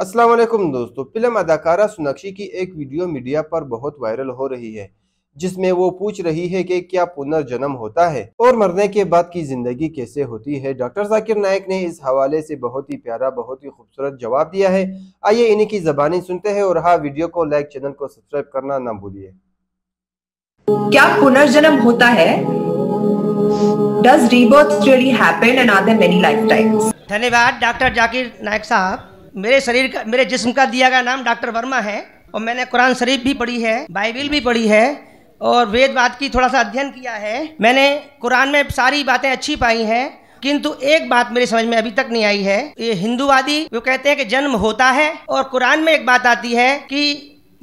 अस्सलाम वालेकुम दोस्तों फिल्म अदाकारा सोनाक्षी की एक वीडियो मीडिया पर बहुत वायरल हो रही है जिसमें वो पूछ रही है कि क्या पुनर्जन्म होता है और मरने के बाद की जिंदगी कैसे होती है डॉक्टर जाकिर नायक ने इस हवाले से बहुत ही प्यारा बहुत ही खूबसूरत जवाब दिया है आइए इन्हीं की जबानी सुनते हैं और हाँ वीडियो को लाइक चैनल को सब्सक्राइब करना ना भूलिए क्या पुनर्जन्म होता है Does rebirth really happen and are there many lifetimes? धन्यवाद डॉक्टर जाकिर नायक साहब मेरे शरीर का मेरे जिस्म का दिया गया नाम डॉक्टर वर्मा है और मैंने कुरान शरीफ भी पढ़ी है बाइबिल भी पढ़ी है और वेदवाद की थोड़ा सा अध्ययन किया है मैंने कुरान में सारी बातें अच्छी पाई हैं किंतु एक बात मेरी समझ में अभी तक नहीं आई है ये हिंदूवादी वो कहते हैं कि जन्म होता है और कुरान में एक बात आती है कि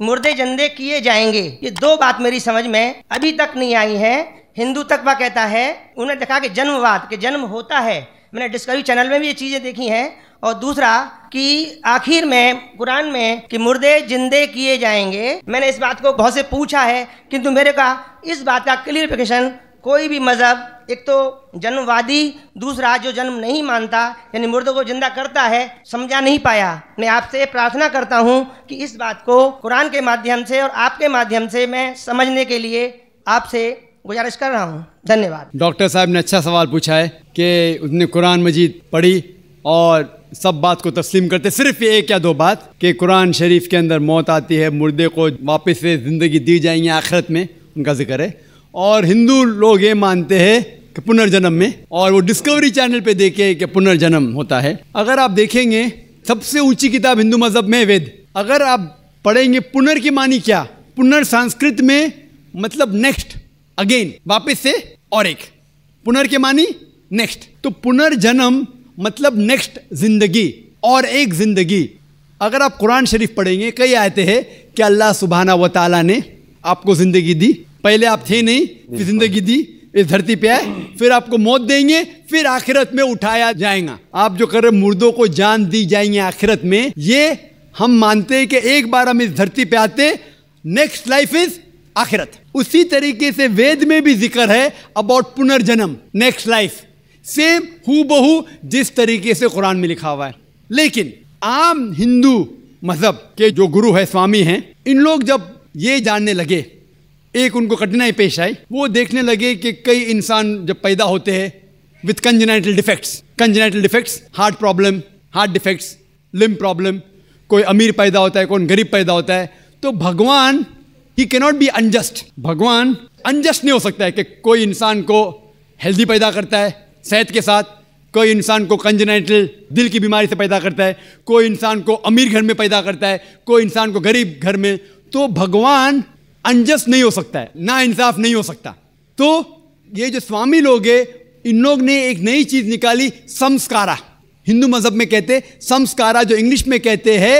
मुर्दे जंदे किए जाएंगे ये दो बात मेरी समझ में अभी तक नहीं आई है हिंदू तकवा कहता है उन्हें देखा कि जन्मवाद के जन्म होता है मैंने डिस्कवरी चैनल में भी ये चीज़ें देखी हैं और दूसरा कि आखिर में कुरान में कि मुर्दे जिंदे किए जाएंगे मैंने इस बात को बहुत से पूछा है किंतु मेरे का इस बात का क्लियरिफिकेशन कोई भी मज़हब एक तो जन्मवादी दूसरा जो जन्म नहीं मानता यानी मुर्दों को जिंदा करता है समझा नहीं पाया मैं आपसे प्रार्थना करता हूँ कि इस बात को कुरान के माध्यम से और आपके माध्यम से मैं समझने के लिए आपसे गुजारिश कर रहा हूँ धन्यवाद डॉक्टर साहब ने अच्छा सवाल पूछा है कि उसने कुरान मजीद पढ़ी और सब बात को तस्लीम करते सिर्फ एक या दो बात कि कुरान शरीफ के अंदर मौत आती है मुर्दे को वापस से ज़िंदगी दी जाएंगी आखिरत में उनका जिक्र है और हिंदू लोग ये मानते हैं कि पुनर्जन्म में और वो डिस्कवरी चैनल पे देखे कि पुनर्जन्म होता है अगर आप देखेंगे सबसे ऊंची किताब हिंदू मज़हब में वेद अगर आप पढ़ेंगे पुनर् की मानी क्या पुनर् संस्कृत में मतलब नेक्स्ट अगेन वापस से और एक पुनर् के मानी नेक्स्ट तो पुनर्जन्म मतलब नेक्स्ट जिंदगी और एक ज़िंदगी अगर आप कुरान शरीफ पढ़ेंगे कई आयते हैं कि अल्लाह सुबहाना व ताली ने आपको ज़िंदगी दी पहले आप थे नहीं फिर ज़िंदगी दी इस धरती पे आए फिर आपको मौत देंगे फिर आखिरत में उठाया जाएगा आप जो कर रहे मुर्दों को जान दी जाएंगे आखिरत में ये हम मानते हैं कि एक बार हम इस धरती पे आते नेक्स्ट लाइफ इज आखिरत उसी तरीके से वेद में भी जिक्र है अबाउट पुनर्जन्म नेक्स्ट लाइफ सेम हु बहू जिस तरीके से कुरान में लिखा हुआ है लेकिन आम हिंदू मज़हब के जो गुरु है स्वामी हैं इन लोग जब ये जानने लगे एक उनको कठिनाई पेश आई वो देखने लगे कि कई इंसान जब पैदा होते हैं with congenital defects congenital defects heart problem heart defects limb problem कोई अमीर पैदा होता है कौन गरीब पैदा होता है तो भगवान ही के नॉट बी अनजस्ट भगवान अनजस्ट नहीं हो सकता है कि कोई इंसान को हेल्दी पैदा करता है सेहत के साथ कोई इंसान को कंजनेटल दिल की बीमारी से पैदा करता है कोई इंसान को अमीर घर में पैदा करता है कोई इंसान को गरीब घर में तो भगवान अनजस्ट नहीं हो सकता है ना इंसाफ नहीं हो सकता तो ये जो स्वामी लोग हैं इन लोग ने एक नई चीज़ निकाली संस्कारा हिंदू मजहब में कहते संस्कारा जो इंग्लिश में कहते हैं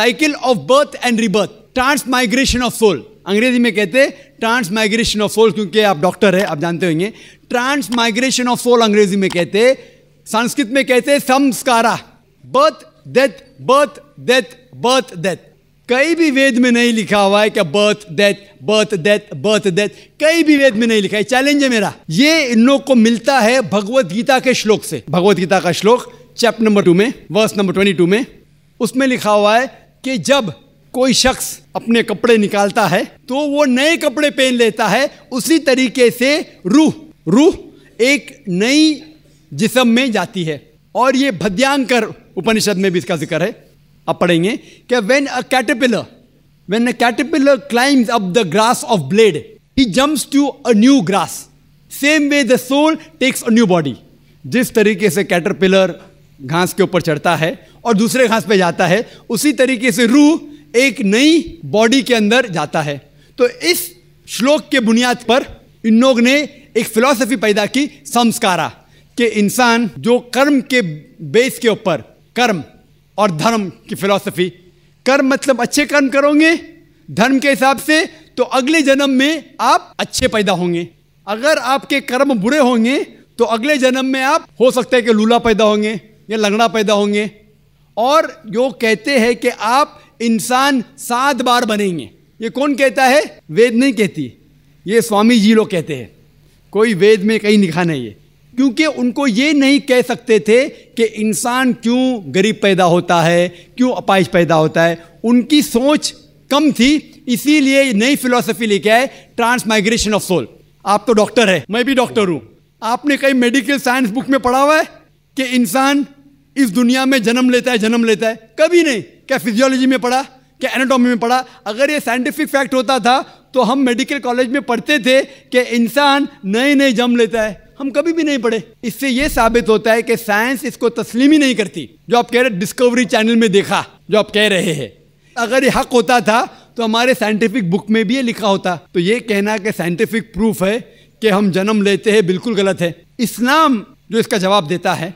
cycle of birth and rebirth migration of soul अंग्रेजी में कहते माइग्रेशन ऑफ सोल क्योंकि आप डॉक्टर है आप जानते होंगे ट्रांस माइग्रेशन ऑफ सोल अंग्रेजी में कहते संस्कृत में कहते संस्कारा birth death birth death birth death कई भी वेद में नहीं लिखा हुआ है कि birth death birth death birth death कई भी वेद में नहीं लिखा है चैलेंज है मेरा ये इन लोग को मिलता है भगवत गीता के श्लोक से भगवत गीता का श्लोक चैप्टर नंबर टू में वर्स नंबर ट्वेंटी टू में उसमें लिखा हुआ है कि जब कोई शख्स अपने कपड़े निकालता है तो वो नए कपड़े पहन लेता है उसी तरीके से रूह रूह एक नई जिसम में जाती है और ये भद्यांकर उपनिषद में भी इसका जिक्र है अब पढ़ेंगे कि when a caterpillar when a caterpillar climbs up the grass of blade he jumps to a new grass same way the soul takes a new body जिस तरीके से कैटरपिलर घास के ऊपर चढ़ता है और दूसरे घास पे जाता है उसी तरीके से रूह एक नई बॉडी के अंदर जाता है तो इस श्लोक के बुनियाद पर इन लोग ने एक फिलॉसफी पैदा की संस्कारा कि इंसान जो कर्म के बेस के ऊपर कर्म और धर्म की फिलॉसफी कर्म मतलब अच्छे कर्म करोगे धर्म के हिसाब से तो अगले जन्म में आप अच्छे पैदा होंगे अगर आपके कर्म बुरे होंगे तो अगले जन्म में आप हो सकता है कि लूला पैदा होंगे या लंगड़ा पैदा होंगे और जो कहते हैं कि आप इंसान सात बार बनेंगे ये कौन कहता है वेद नहीं कहती ये स्वामी जी लोग कहते हैं कोई वेद में कहीं लिखा नहीं है क्योंकि उनको ये नहीं कह सकते थे कि इंसान क्यों गरीब पैदा होता है क्यों अपाइश पैदा होता है उनकी सोच कम थी इसीलिए नई फिलोसफी लेके आए ट्रांसमाइग्रेशन ऑफ सोल आप तो डॉक्टर है मैं भी डॉक्टर हूँ आपने कहीं मेडिकल साइंस बुक में पढ़ा हुआ है कि इंसान इस दुनिया में जन्म लेता है जन्म लेता है कभी नहीं क्या फिजियोलॉजी में पढ़ा क्या एनाटॉमी में पढ़ा अगर ये साइंटिफिक फैक्ट होता था तो हम मेडिकल कॉलेज में पढ़ते थे कि इंसान नए नए जम लेता है हम कभी भी नहीं पढ़े इससे ये साबित होता है कि साइंस इसको तस्लीम ही नहीं करती जो आप कह रहे डिस्कवरी चैनल में देखा जो आप कह रहे हैं अगर ये हक होता था तो हमारे साइंटिफिक बुक में भी ये लिखा होता तो ये कहना कि साइंटिफिक प्रूफ है कि हम जन्म लेते हैं बिल्कुल गलत है इस्लाम जो इसका जवाब देता है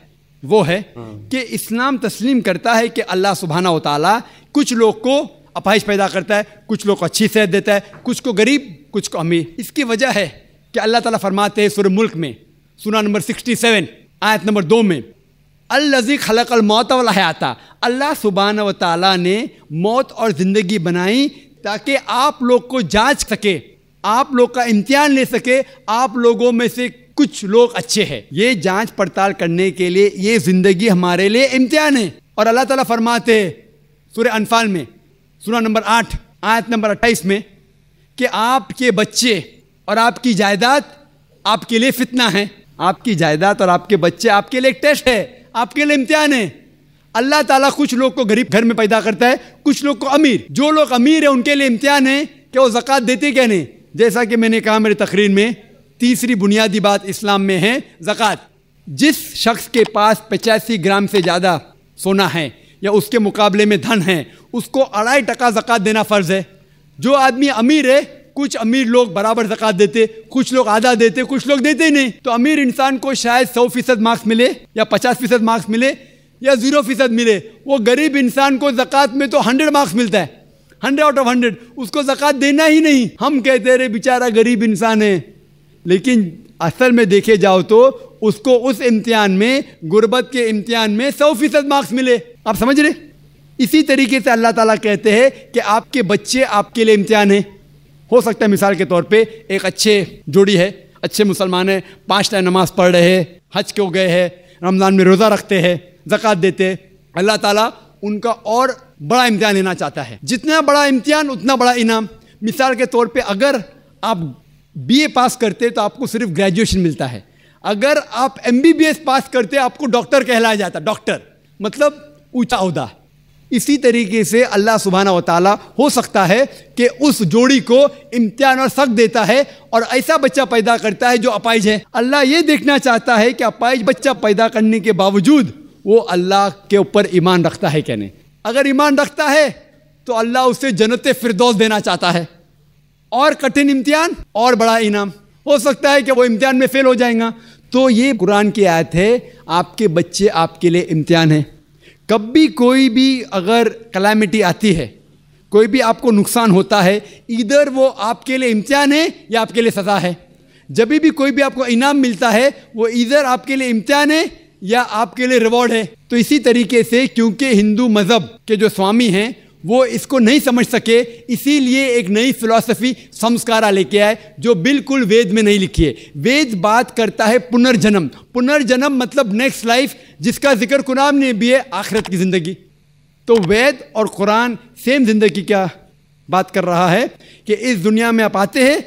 वो है हाँ। कि इस्लाम तस्लीम करता है कि अल्लाह सुबहाना ताला कुछ लोग को अपाइश पैदा करता है कुछ लोग को अच्छी सेहत देता है कुछ को गरीब कुछ को अमीर इसकी वजह है कि अल्लाह ताला फरमाते हैं सुर मुल्क में सुना नंबर सिक्सटी सेवन आयत नंबर दो में अल्लजी खलक मौत वाला हयाता अल्लाह सुबहान व ताली ने मौत और ज़िंदगी बनाई ताकि आप लोग को जांच सके आप लोग का इम्तिहान ले सके आप लोगों में से कुछ लोग अच्छे हैं ये जांच पड़ताल करने के लिए ये ज़िंदगी हमारे लिए इम्तिहान है और अल्लाह ताला फरमाते सूर्य अनफाल में सुना नंबर आठ आयत नंबर अट्ठाईस में कि आपके बच्चे और आपकी जायदाद आपके लिए फितना है आपकी जायदाद और आपके बच्चे आपके लिए एक टेस्ट है आपके लिए इम्तिहान है अल्लाह ताला कुछ लोग को गरीब घर में पैदा करता है कुछ लोग को अमीर जो लोग अमीर है उनके लिए इम्तिहान है कि वो ज़क़़त देते क्या नहीं जैसा कि मैंने कहा मेरी तकरीर में तीसरी बुनियादी बात इस्लाम में है ज़क़़त जिस शख्स के पास पचासी ग्राम से ज़्यादा सोना है या उसके मुकाबले में धन है उसको अढ़ाई टका जक़ात देना फ़र्ज़ है जो आदमी अमीर है कुछ अमीर लोग बराबर जक़ात देते कुछ लोग आधा देते कुछ लोग देते नहीं तो अमीर इंसान को शायद सौ फीसद मार्क्स मिले या पचास फीसद मार्क्स मिले या ज़ीरो फीसद मिले वो गरीब इंसान को जक़ात में तो हंड्रेड मार्क्स मिलता है हंड्रेड आउट ऑफ हंड्रेड उसको जक़ात देना ही नहीं हम कहते रहे बेचारा गरीब इंसान है लेकिन असल में देखे जाओ तो उसको उस इम्तिहान में गुर्बत के इम्तिहान में सौ फीसद मार्क्स मिले आप समझ रहे इसी तरीके से अल्लाह ताला कहते हैं कि आपके बच्चे आपके लिए इम्तिहान हैं हो सकता है मिसाल के तौर पे एक अच्छे जोड़ी है अच्छे मुसलमान हैं पाँच टाइम नमाज पढ़ रहे हैं हज के हो गए हैं रमज़ान में रोज़ा रखते हैं ज़क़़त देते हैं अल्लाह ताला उनका और बड़ा इम्तिहान लेना चाहता है जितना बड़ा इम्तिहान उतना बड़ा इनाम मिसाल के तौर पर अगर आप ए पास करते तो आपको सिर्फ ग्रेजुएशन मिलता है अगर आप एस पास करते आपको डॉक्टर कहलाया जाता डॉक्टर मतलब ऊंचा उहदा इसी तरीके से अल्लाह सुबहाना वाली हो सकता है कि उस जोड़ी को इम्तिहान और शक देता है और ऐसा बच्चा पैदा करता है जो अपाइज है अल्लाह ये देखना चाहता है कि अपाइज बच्चा पैदा करने के बावजूद वो अल्लाह के ऊपर ईमान रखता है क्या नहीं अगर ईमान रखता है तो अल्लाह उसे जन्नत फिरदौस देना चाहता है और कठिन इम्तिहान और बड़ा इनाम हो सकता है कि वो इम्तिहान में फेल हो जाएगा तो ये कुरान की आयत है आपके बच्चे आपके लिए इम्तिहान है कब भी कोई भी अगर कलामिटी आती है कोई भी आपको नुकसान होता है इधर वो आपके लिए इम्तिहान है या आपके लिए सज़ा है जब भी कोई भी आपको इनाम मिलता है वो इधर आपके लिए इम्तिहान है या आपके लिए रिवॉर्ड है तो इसी तरीके से क्योंकि हिंदू मज़हब के जो स्वामी हैं वो इसको नहीं समझ सके इसीलिए एक नई फिलॉसफी संस्कारा लेके आए जो बिल्कुल वेद में नहीं लिखी है वेद बात करता है पुनर्जन्म पुनर्जन्म मतलब नेक्स्ट लाइफ जिसका जिक्र कुरान ने भी है आखिरत की ज़िंदगी तो वेद और कुरान सेम ज़िंदगी क्या बात कर रहा है कि इस दुनिया में आप आते हैं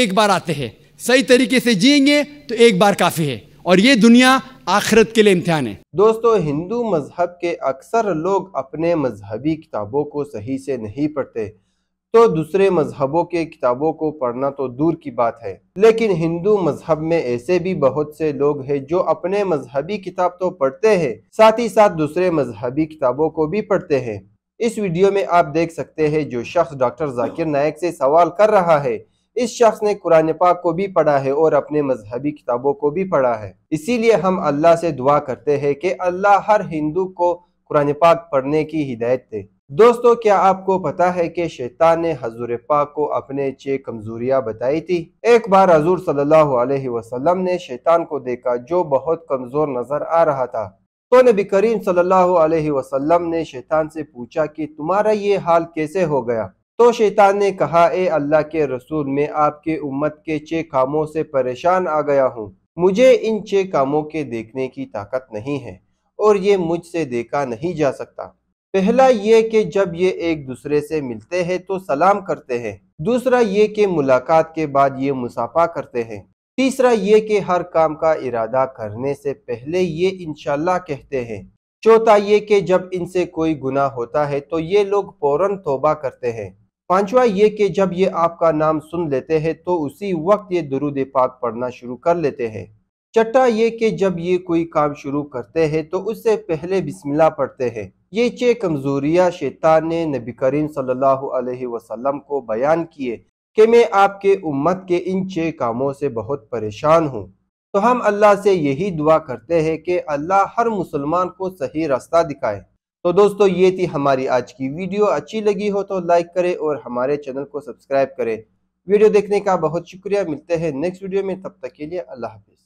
एक बार आते हैं सही तरीके से जिएंगे तो एक बार काफ़ी है और ये दुनिया आखिरत के लिए इम्तहान है दोस्तों हिंदू मजहब के अक्सर लोग अपने मजहबी किताबों को सही से नहीं पढ़ते तो दूसरे मजहबों के किताबों को पढ़ना तो दूर की बात है लेकिन हिंदू मजहब में ऐसे भी बहुत से लोग हैं जो अपने मजहबी किताब तो पढ़ते हैं साथ ही साथ दूसरे मजहबी किताबों को भी पढ़ते हैं इस वीडियो में आप देख सकते हैं जो शख्स डॉक्टर जाकिर नायक से सवाल कर रहा है इस शख्स ने कुरान पाक को भी पढ़ा है और अपने मजहबी किताबों को भी पढ़ा है इसीलिए हम अल्लाह से दुआ करते हैं कि अल्लाह हर हिंदू को कुरान पाक पढ़ने की हिदायत दे दोस्तों क्या आपको पता है कि शैतान ने हजूर पाक को अपने छह कमजोरियां बताई थी एक बार हजूर सल्लल्लाहु अलैहि वसल्लम ने शैतान को देखा जो बहुत कमजोर नजर आ रहा था तो नबी करीम सल्लल्लाहु अलैहि वसल्लम ने शैतान से पूछा कि तुम्हारा ये हाल कैसे हो गया तो शैतान ने कहा ए अल्लाह के रसूल मैं आपके उम्मत के चे कामों से परेशान आ गया हूँ मुझे इन चे कामों के देखने की ताकत नहीं है और ये मुझसे देखा नहीं जा सकता पहला ये कि जब ये एक दूसरे से मिलते हैं तो सलाम करते हैं दूसरा ये कि मुलाकात के बाद ये मुसाफा करते हैं तीसरा ये कि हर काम का इरादा करने से पहले ये इनशाला कहते हैं चौथा ये कि जब इनसे कोई गुनाह होता है तो ये लोग फौरन तोबा करते हैं पांचवा ये कि जब ये आपका नाम सुन लेते हैं तो उसी वक्त ये दरुद पाक पढ़ना शुरू कर लेते हैं चट्टा ये कि जब ये कोई काम शुरू करते हैं तो उससे पहले बिस्मिल्लाह पढ़ते हैं ये चे कमजोरियाँ शैतान ने नबी करीम सल्लल्लाहु अलैहि वसल्लम को बयान किए कि मैं आपके उम्मत के इन छह कामों से बहुत परेशान हूँ तो हम अल्लाह से यही दुआ करते हैं कि अल्लाह हर मुसलमान को सही रास्ता दिखाए तो दोस्तों ये थी हमारी आज की वीडियो अच्छी लगी हो तो लाइक करें और हमारे चैनल को सब्सक्राइब करें वीडियो देखने का बहुत शुक्रिया मिलते हैं नेक्स्ट वीडियो में तब तक के लिए अल्लाह हाफिज़